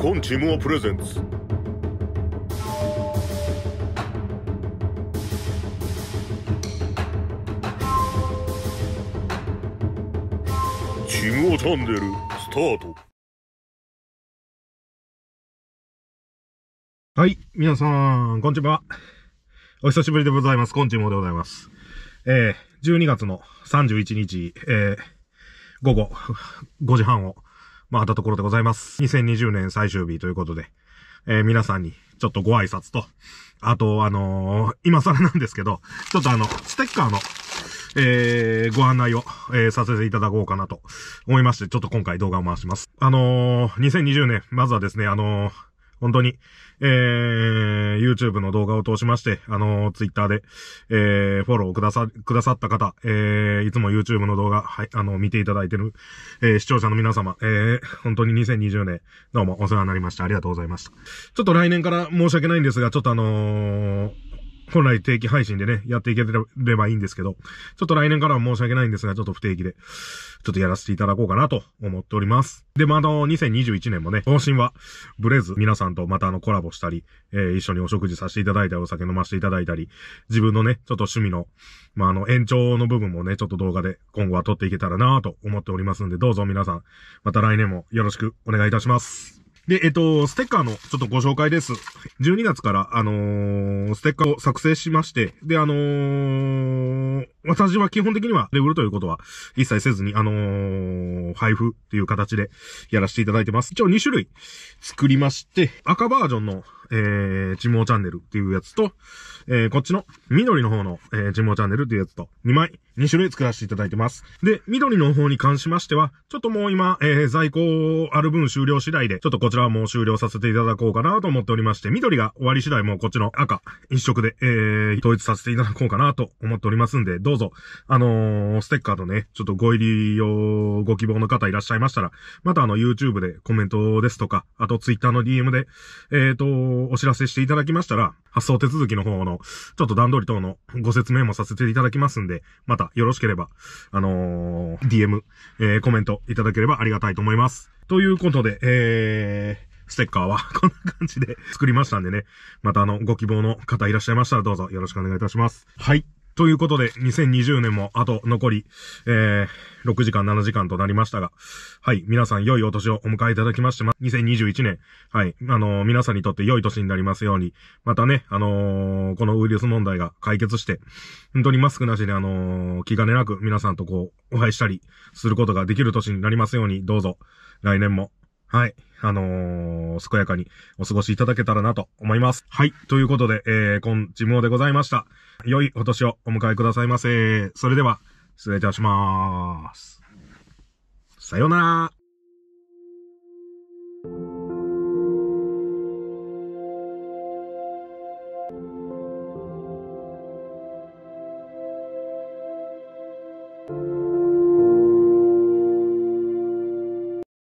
コンチムアプレゼンツチムオチャンネルスタートはい皆さんこんにちはお久しぶりでございますこんちもでございますえー、12月の31日、えー、午後5時半を回ったところでございます。2020年最終日ということで、えー、皆さんにちょっとご挨拶と、あと、あのー、今更なんですけど、ちょっとあの、ステッカーの、えー、ご案内を、えー、させていただこうかなと思いまして、ちょっと今回動画を回します。あのー、2020年、まずはですね、あのー本当に、えー、YouTube の動画を通しまして、あのー、Twitter で、えー、フォローくださ、くださった方、えー、いつも YouTube の動画、はい、あの、見ていただいてる、えー、視聴者の皆様、えー、本当に2020年、どうもお世話になりました。ありがとうございました。ちょっと来年から申し訳ないんですが、ちょっとあのー本来定期配信でね、やっていければいいんですけど、ちょっと来年からは申し訳ないんですが、ちょっと不定期で、ちょっとやらせていただこうかなと思っております。で、まあ、あの、2021年もね、方針はブレず、皆さんとまたあの、コラボしたり、えー、一緒にお食事させていただいたり、お酒飲ませていただいたり、自分のね、ちょっと趣味の、まあ、あの、延長の部分もね、ちょっと動画で今後は撮っていけたらなと思っておりますんで、どうぞ皆さん、また来年もよろしくお願いいたします。で、えっと、ステッカーのちょっとご紹介です。12月から、あのー、ステッカーを作成しまして、で、あのー、私は基本的にはレブルということは一切せずに、あのー、配布っていう形でやらせていただいてます。一応2種類作りまして、赤バージョンの、えー、地毛チャンネルっていうやつと、えー、こっちの緑の方の、えー、地毛チャンネルっていうやつと、2枚、2種類作らせていただいてます。で、緑の方に関しましては、ちょっともう今、えー、在庫ある分終了次第で、ちょっとこちらはもう終了させていただこうかなと思っておりまして、緑が終わり次第もうこっちの赤一色で、えー、統一させていただこうかなと思っておりますんで、どうぞ、あのー、ステッカーとね、ちょっとご入りをご希望の方いらっしゃいましたら、またあの、YouTube でコメントですとか、あと Twitter の DM で、えっ、ー、と、お知らせしていただきましたら、発送手続きの方の、ちょっと段取り等のご説明もさせていただきますんで、またよろしければ、あのー、DM、えー、コメントいただければありがたいと思います。ということで、えー、ステッカーは こんな感じで作りましたんでね。またあの、ご希望の方いらっしゃいましたらどうぞよろしくお願いいたします。はい。ということで、2020年もあと残り、えー、6時間、7時間となりましたが、はい、皆さん良いお年をお迎えいただきまして、ま、2021年、はい、あのー、皆さんにとって良い年になりますように、またね、あのー、このウイルス問題が解決して、本当にマスクなしで、あの気兼ねなく皆さんとこう、お会いしたりすることができる年になりますように、どうぞ、来年もはい。あのー、健やかにお過ごしいただけたらなと思います。はい。ということで、えー、こんちむでございました。良いお年をお迎えくださいませ。それでは、失礼いたしまーす。さようなら。thank you